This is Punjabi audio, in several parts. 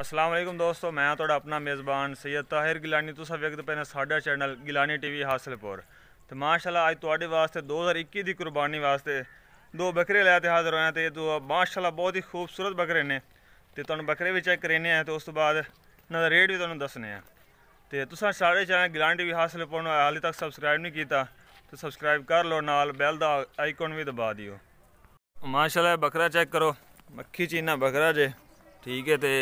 ਅਸਲਾਮ वालेकुम ਦੋਸਤੋ ਮੈਂ ਤੁਹਾਡਾ ਆਪਣਾ ਮੇਜ਼ਬਾਨ ਸੈਦ ਤਾਹਿਰ ਗਿਲਾਨੀ ਤੁਸੀਂ ਵੇਖਦੇ ਪਏ ਨੇ ਸਾਡਾ ਚੈਨਲ ਗਿਲਾਨੀ ਟੀਵੀ ਹਾਸਲਪੁਰ ਤੇ ਮਾਸ਼ਾਅੱਲਾ ਅੱਜ ਤੁਹਾਡੇ ਵਾਸਤੇ 2021 ਦੀ ਕੁਰਬਾਨੀ ਵਾਸਤੇ ਦੋ ਬੱਕਰੇ ਲੈ ਤੇ ਹਾਜ਼ਰ ਹੋਇਆ ਤੇ ਇਹ ਦੋ ਮਾਸ਼ਾਅੱਲਾ ਬਹੁਤ ਹੀ ਖੂਬਸੂਰਤ ਬੱਕਰੇ ਨੇ ਤੇ ਤੁਹਾਨੂੰ ਬੱਕਰੇ ਵੀ ਚੈੱਕ ਕਰਨੇ ਆ ਤੇ ਉਸ ਤੋਂ ਬਾਅਦ ਇਹਨਾਂ ਦਾ ਰੇਟ ਵੀ ਤੁਹਾਨੂੰ ਦੱਸਨੇ ਆ ਤੇ ਤੁਸੀਂ ਸਾਡੇ ਚੈਨਲ ਗਿਲਾਨੀ ਟੀਵੀ ਹਾਸਲਪੁਰ ਨੂੰ ਹਾਲੇ ਤੱਕ ਸਬਸਕ੍ਰਾਈਬ ਨਹੀਂ ਕੀਤਾ ਤੇ ਸਬਸਕ੍ਰਾਈਬ ਕਰ ਲਓ ਨਾਲ ਬੈਲ ਦਾ ਆਈਕਨ ਵੀ ਦਬਾ ਦਿਓ ਮਾਸ਼ਾਅੱਲਾ ਬੱਕਰਾ ਚੈੱਕ ਕਰੋ ਮੱਖੀ ਚੀਨਾ ਬੱਕਰਾ ਜੇ ਠੀਕ ਹੈ ਤੇ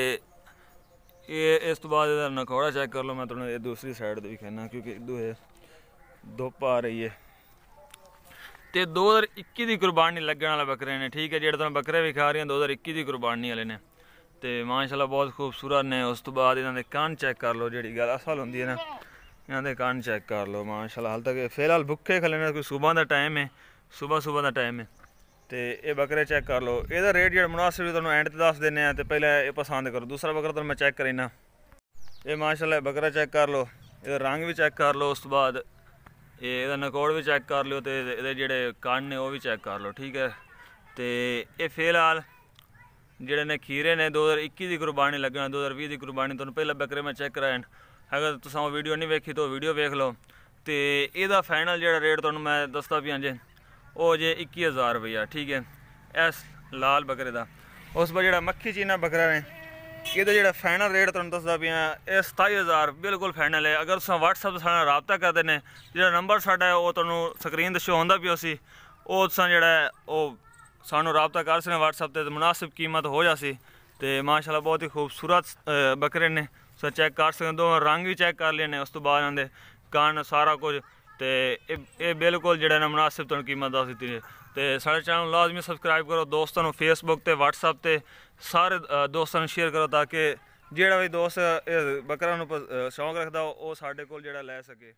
ਇਹ ਇਸ ਤੋਂ ਬਾਅਦ ਇਹਦਾ ਨਕੋੜਾ ਚੈੱਕ ਕਰ ਲਓ ਮੈਂ ਤੁਹਾਨੂੰ ਇਹ ਦੂਸਰੀ ਸਾਈਡ ਤੇ ਵੀ ਕਹਿਣਾ ਕਿਉਂਕਿ ਇਦੋਂ ਇਹ ਧੁੱਪ ਆ ਰਹੀ ਹੈ ਤੇ 2021 ਦੀ ਕੁਰਬਾਨੀ ਲੱਗਣ ਵਾਲਾ ਬੱਕਰੇ ਨੇ ਠੀਕ ਹੈ ਜਿਹੜਾ ਤੁਹਾਨੂੰ ਬੱਕਰੇ ਵਿਖਾ ਰਹੀ ਹਾਂ 2021 ਦੀ ਕੁਰਬਾਨੀ ਵਾਲੇ ਨੇ ਤੇ ਮਾਸ਼ਾਅੱਲਾ ਬਹੁਤ ਖੂਬਸੂਰਤ ਨੇ ਉਸ ਤੋਂ ਬਾਅਦ ਇਹਨਾਂ ਦੇ ਕੰਨ ਚੈੱਕ ਕਰ ਲਓ ਜਿਹੜੀ ਗੱਲ ਅਸਲ ਹੁੰਦੀ ਹੈ ਨਾ ਇਹਨਾਂ ਦੇ ਕੰਨ ਚੈੱਕ ਕਰ ਲਓ ਮਾਸ਼ਾਅੱਲਾ ਹਾਲ ਤੱਕ ਫਿਲਹਾਲ ਭੁੱਖੇ ਖਲੇ ਨੇ ਕੋਈ ਸਵੇਰ ਦਾ ਟਾਈਮ ਹੈ ਸਵੇਰ ਸਵੇਰ ਦਾ ਟਾਈਮ ਹੈ ਤੇ ਇਹ ਬੱਕਰੇ ਚੈੱਕ ਕਰ ਲਓ ਇਹਦਾ ਰੇਟ ਜਿਹੜਾ ਮੁਨਾਸਿਬ ਤੁਹਾਨੂੰ ਐਂਡ ਤੇ ਦੱਸ ਦਿੰਨੇ ਆ ਤੇ ਪਹਿਲਾਂ ਇਹ ਪਸੰਦ ਕਰੋ ਦੂਸਰਾ ਬੱਕਰਾ ਤੁਹਾਨੂੰ ਮੈਂ ਚੈੱਕ ਕਰੀਨਾ ਇਹ ਮਾਸ਼ਾਅੱਲਾ ਬੱਕਰਾ ਚੈੱਕ ਕਰ ਲਓ ਇਹਦਾ ਰੰਗ ਵੀ ਚੈੱਕ ਕਰ ਲਓ ਉਸ ਤੋਂ ਬਾਅਦ ਇਹ ਇਹਦਾ ਨਕੋੜ ਵੀ ਚੈੱਕ ਕਰ ਲਿਓ ਤੇ ਇਹਦੇ ਜਿਹੜੇ ਕੰਨ ਨੇ ਉਹ ਵੀ ਚੈੱਕ ਕਰ ਲਓ ਠੀਕ ਹੈ ਤੇ ਇਹ ਫਿਲਹਾਲ ਜਿਹੜੇ ਨੇ ਖੀਰੇ ਨੇ 2021 ਦੀ ਕੁਰਬਾਨੀ ਲੱਗਣਾ 2020 ਦੀ ਕੁਰਬਾਨੀ ਤੁਹਾਨੂੰ ਪਹਿਲਾਂ ਬੱਕਰੇ ਮੈਂ ਚੈੱਕ ਕਰਾਇਆ ਅਗਰ ਤੁਸੀਂ ਉਹ ਵੀਡੀਓ ਨਹੀਂ ਵੇਖੀ ਤਾਂ ਵੀਡੀਓ ਵੇਖ ਲਓ ਤੇ ਇਹਦਾ ਫਾਈਨਲ ਜਿਹੜਾ ਰੇਟ ਤੁਹਾਨੂੰ ਮੈਂ ਦੱਸਦਾ ਵੀ ਹਾਂ ਜੇ ਉਹ ਜੇ 21000 ਰੁਪਇਆ ਠੀਕ ਹੈ ਇਸ ਲਾਲ ਬੱਕਰੇ ਦਾ ਉਸ ਪਰ ਜਿਹੜਾ ਮੱਖੀ ਚੀਨਾ ਬੱਕਰਾ ਨੇ ਇਹਦਾ ਜਿਹੜਾ ਫਾਈਨਲ ਰੇਟ ਤੁਹਾਨੂੰ ਦੱਸਦਾ ਪਿਆ ਇਹ 27000 ਬਿਲਕੁਲ ਫਾਈਨਲ ਹੈ ਅਗਰ ਤੁਸੀਂ WhatsApp ਤੇ ਸਾਡਾ ਰਾਬਤਾ ਕਰਦੇ ਨੇ ਜਿਹੜਾ ਨੰਬਰ ਸਾਡਾ ਹੈ ਉਹ ਤੁਹਾਨੂੰ ਸਕਰੀਨ ਤੇ ਸ਼ੋ ਹੁੰਦਾ ਪਿਆ ਸੀ ਉਹ ਤੁਸੀਂ ਜਿਹੜਾ ਉਹ ਸਾਨੂੰ ਰਾਬਤਾ ਕਰ ਸਕਦੇ WhatsApp ਤੇ ਮناسب ਕੀਮਤ ਹੋ ਜਾਸੀ ਤੇ ਮਾਸ਼ਾਅੱਲਾ ਬਹੁਤ ਹੀ ਖੂਬਸੂਰਤ ਬੱਕਰੇ ਨੇ ਸੋ ਚੈੱਕ ਕਰ ਸਕਦੇ ਹੋ ਰੰਗ ਵੀ ਚੈੱਕ ਕਰ ਲੈਣੇ ਉਸ ਤੋਂ ਬਾਅਦ ਆਂਦੇ ਕਾਨ ਸਾਰਾ ਕੁਝ ਤੇ ਇਹ ਇਹ ਬਿਲਕੁਲ ਜਿਹੜਾ ਨਾ ਮناسب ਤੁਹਾਨੂੰ ਕੀਮਤ ਦੱਸ ਦਿੱਤੀ ਨੇ ਤੇ ਸਾਡੇ ਚੈਨਲ ਨੂੰ ਲਾਜ਼ਮੀ ਸਬਸਕ੍ਰਾਈਬ ਕਰੋ ਦੋਸਤਾਂ ਨੂੰ ਫੇਸਬੁੱਕ ਤੇ WhatsApp ਤੇ ਸਾਰੇ ਦੋਸਤਾਂ ਨੂੰ ਸ਼ੇਅਰ ਕਰੋ ਤਾਂ ਕਿ ਜਿਹੜਾ ਵੀ ਦੋਸਤ ਬੱਕਰਾ ਨੂੰ ਸ਼ੌਂਕ ਰੱਖਦਾ ਉਹ ਸਾਡੇ ਕੋਲ ਜਿਹੜਾ ਲੈ ਸਕੇ